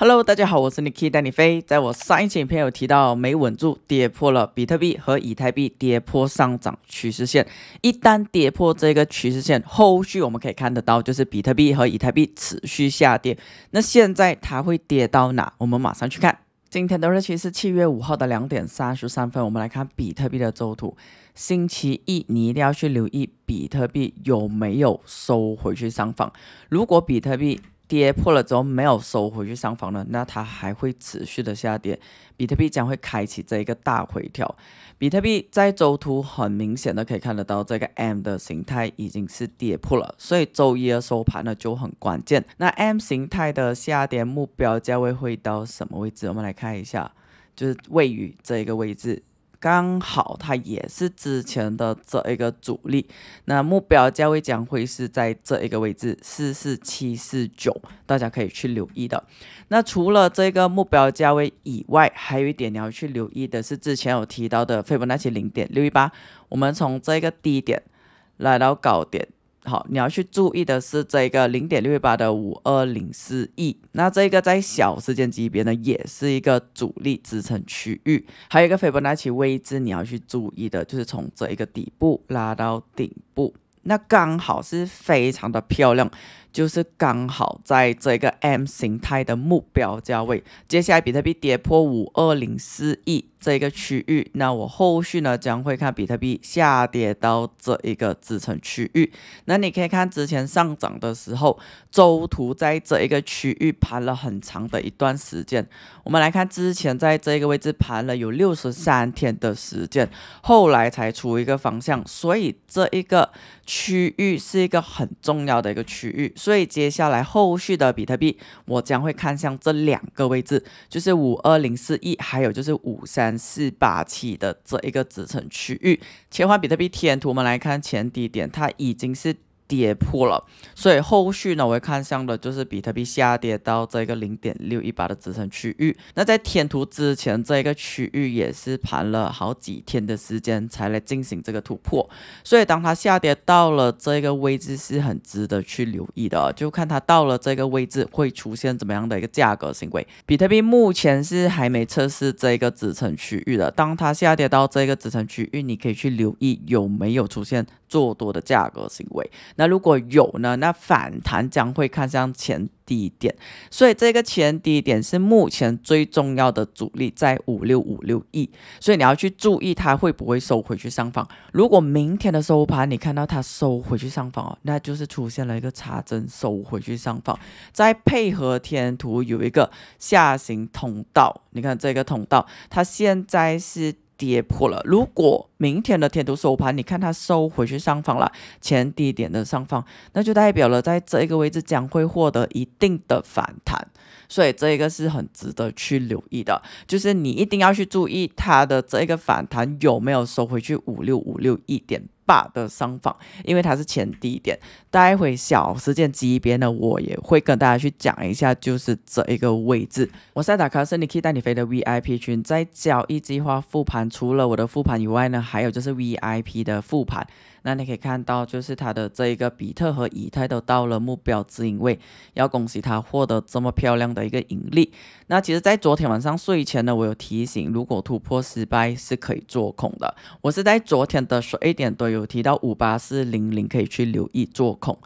Hello，大家好，我是 n i k i 带你飞。在我上一期影片有提到，没稳住，跌破了比特币和以太币跌破上涨趋势线。一旦跌破这个趋势线，后续我们可以看得到，就是比特币和以太币持续下跌。那现在它会跌到哪？我们马上去看。今天的日期是七月五号的两点三十三分。我们来看比特币的周图。星期一，你一定要去留意比特币有没有收回去上方。如果比特币，跌破了之后没有收回去上方呢，那它还会持续的下跌，比特币将会开启这一个大回调。比特币在周图很明显的可以看得到这个 M 的形态已经是跌破了，所以周一的收盘呢就很关键。那 M 形态的下跌目标价位会到什么位置？我们来看一下，就是位于这一个位置。刚好它也是之前的这一个阻力，那目标价位将会是在这一个位置四四七四九，大家可以去留意的。那除了这个目标价位以外，还有一点你要去留意的是之前有提到的斐波那契零点六一八，我们从这个低点来到高点。好，你要去注意的是这个零点六一八的五二零四亿，那这个在小时间级别呢，也是一个主力支撑区域，还有一个斐波那契位置，你要去注意的就是从这一个底部拉到顶部，那刚好是非常的漂亮。就是刚好在这个 M 形态的目标价位，接下来比特币跌破五二零四亿这个区域，那我后续呢将会看比特币下跌到这一个支撑区域。那你可以看之前上涨的时候，周图在这一个区域盘了很长的一段时间。我们来看之前在这个位置盘了有六十三天的时间，后来才出一个方向，所以这一个区域是一个很重要的一个区域。所以接下来后续的比特币，我将会看向这两个位置，就是五二零四一，还有就是五三四八七的这一个支撑区域。切换比特币天图，我们来看前低点，它已经是。跌破了，所以后续呢，我会看向的就是比特币下跌到这个零点六一八的支撑区域。那在天图之前，这个区域也是盘了好几天的时间才来进行这个突破。所以当它下跌到了这个位置，是很值得去留意的。就看它到了这个位置会出现怎么样的一个价格行为。比特币目前是还没测试这个支撑区域的。当它下跌到这个支撑区域，你可以去留意有没有出现。做多的价格行为，那如果有呢？那反弹将会看向前低点，所以这个前低点是目前最重要的阻力在五六五六亿，所以你要去注意它会不会收回去上方。如果明天的收盘你看到它收回去上方，哦，那就是出现了一个插针收回去上方，再配合天图有一个下行通道，你看这个通道，它现在是。跌破了。如果明天的天图收盘，你看它收回去上方了，前低点的上方，那就代表了在这个位置将会获得一定的反弹。所以这个是很值得去留意的，就是你一定要去注意它的这个反弹有没有收回去五六五六一点。把的上方，因为它是前低点。待会小时间级别呢，我也会跟大家去讲一下，就是这一个位置。我在打开是你可以带你飞的 VIP 群，在交易计划复盘，除了我的复盘以外呢，还有就是 VIP 的复盘。那你可以看到，就是它的这一个比特和以太都到了目标止盈位，要恭喜它获得这么漂亮的一个盈利。那其实，在昨天晚上睡前呢，我有提醒，如果突破失败是可以做空的。我是在昨天的十二点多有提到五八四零零可以去留意做空。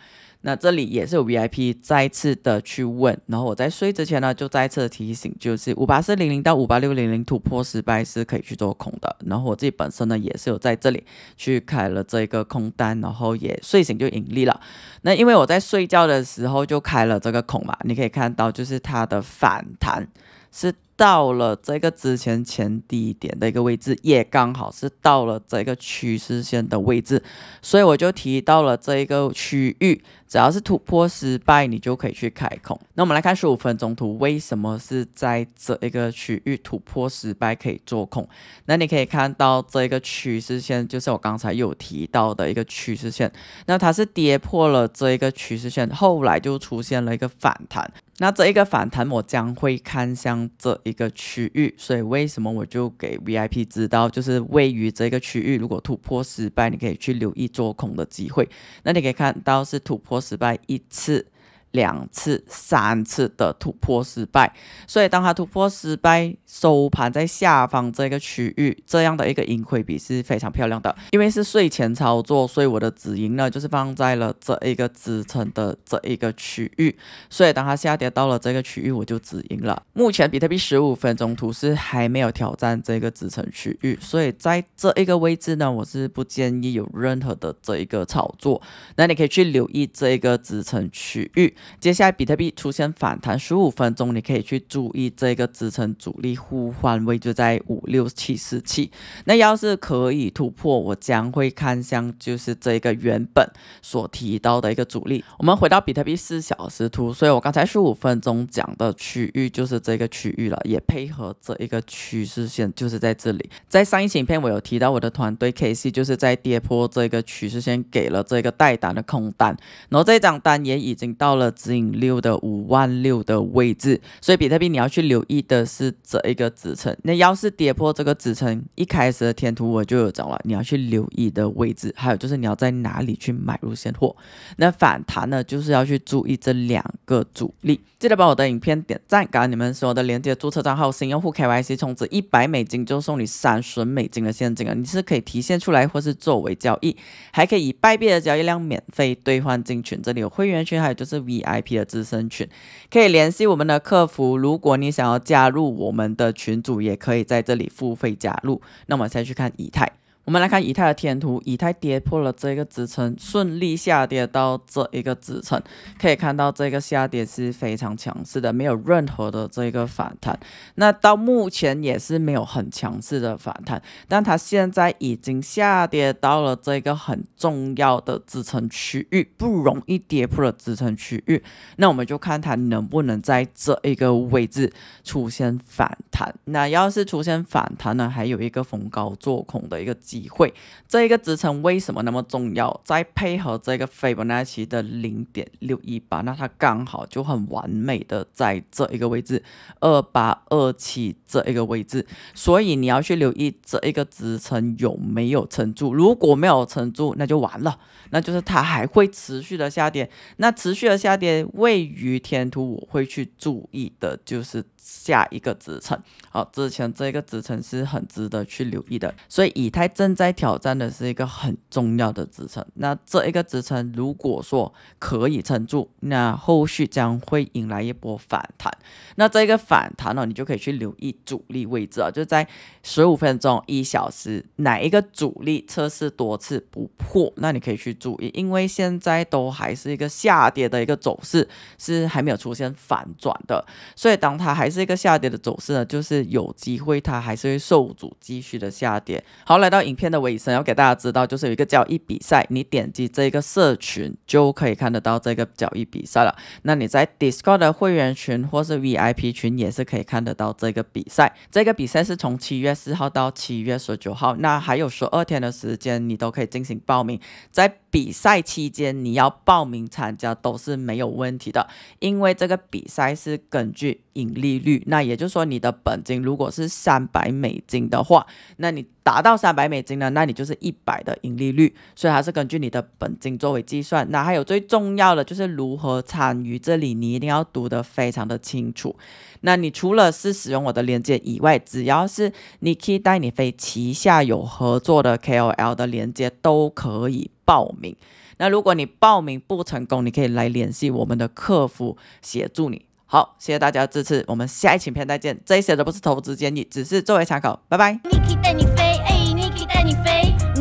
那这里也是有 VIP 再次的去问，然后我在睡之前呢，就再次提醒，就是五八四零零到五八六零零突破失败是可以去做空的。然后我自己本身呢也是有在这里去开了这个空单，然后也睡醒就盈利了。那因为我在睡觉的时候就开了这个空嘛，你可以看到就是它的反弹是。到了这个之前前低点的一个位置，也刚好是到了这个趋势线的位置，所以我就提到了这一个区域，只要是突破失败，你就可以去开空。那我们来看十五分钟图，为什么是在这一个区域突破失败可以做空？那你可以看到这一个趋势线，就是我刚才有提到的一个趋势线，那它是跌破了这一个趋势线，后来就出现了一个反弹。那这一个反弹，我将会看向这一。一个区域，所以为什么我就给 VIP 知道，就是位于这个区域，如果突破失败，你可以去留意做空的机会。那你可以看到是突破失败一次。两次、三次的突破失败，所以当它突破失败，收盘在下方这个区域，这样的一个盈亏比是非常漂亮的。因为是睡前操作，所以我的止盈呢就是放在了这一个支撑的这一个区域。所以当它下跌到了这个区域，我就止盈了。目前比特币十五分钟图是还没有挑战这个支撑区域，所以在这一个位置呢，我是不建议有任何的这一个操作。那你可以去留意这一个支撑区域。接下来比特币出现反弹，十五分钟你可以去注意这个支撑阻力互换位置在五六七四七。那要是可以突破，我将会看向就是这个原本所提到的一个阻力。我们回到比特币四小时图，所以我刚才十五分钟讲的区域就是这个区域了，也配合这一个趋势线就是在这里。在上一影片我有提到我的团队 KC 就是在跌破这个趋势线给了这个带单的空单，然后这张单也已经到了。指引六的五万六的位置，所以比特币你要去留意的是这一个支撑。那要是跌破这个支撑，一开始的天图我就有讲了，你要去留意的位置，还有就是你要在哪里去买入现货。那反弹呢，就是要去注意这两个阻力。记得把我的影片点赞，搞你们所有的连接注册账号，新用户 KYC 充值一百美金就送你三十美金的现金啊！你是可以提现出来，或是作为交易，还可以以拜币的交易量免费兑换进群，这里有会员群，还有就是 V。IP 的资深群，可以联系我们的客服。如果你想要加入我们的群组，也可以在这里付费加入。那我们先去看以太。我们来看以太的天图，以太跌破了这个支撑，顺利下跌到这一个支撑，可以看到这个下跌是非常强势的，没有任何的这个反弹。那到目前也是没有很强势的反弹，但它现在已经下跌到了这个很重要的支撑区域，不容易跌破了支撑区域。那我们就看它能不能在这一个位置出现反弹。那要是出现反弹呢，还有一个逢高做空的一个。机会，这一个支撑为什么那么重要？再配合这个斐波那契的零点六一八，那它刚好就很完美的在这一个位置，二八二七这一个位置。所以你要去留意这一个支撑有没有撑住，如果没有撑住，那就完了，那就是它还会持续的下跌。那持续的下跌，位于天图我会去注意的，就是下一个支撑。好，之前这个支撑是很值得去留意的，所以以太这。正在挑战的是一个很重要的支撑，那这一个支撑如果说可以撑住，那后续将会迎来一波反弹。那这一个反弹哦，你就可以去留意主力位置啊，就在十五分钟、一小时哪一个主力测试多次不破，那你可以去注意，因为现在都还是一个下跌的一个走势，是还没有出现反转的。所以当它还是一个下跌的走势呢，就是有机会它还是会受阻继续的下跌。好，来到影。影片的尾声要给大家知道，就是有一个交易比赛，你点击这个社群就可以看得到这个交易比赛了。那你在 Discord 的会员群或是 VIP 群也是可以看得到这个比赛。这个比赛是从七月四号到七月十九号，那还有十二天的时间，你都可以进行报名。在比赛期间你要报名参加都是没有问题的，因为这个比赛是根据盈利率，那也就是说你的本金如果是三百美金的话，那你达到三百美金呢，那你就是一百的盈利率，所以还是根据你的本金作为计算。那还有最重要的就是如何参与这里，你一定要读得非常的清楚。那你除了是使用我的链接以外，只要是你可以带你飞旗下有合作的 KOL 的链接都可以。报名，那如果你报名不成功，你可以来联系我们的客服协助你。好，谢谢大家支持，我们下一期片再见。这一些的不是投资建议，只是作为参考，拜拜。Niki DNF，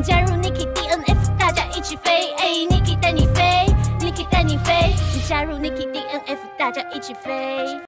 加入大家一起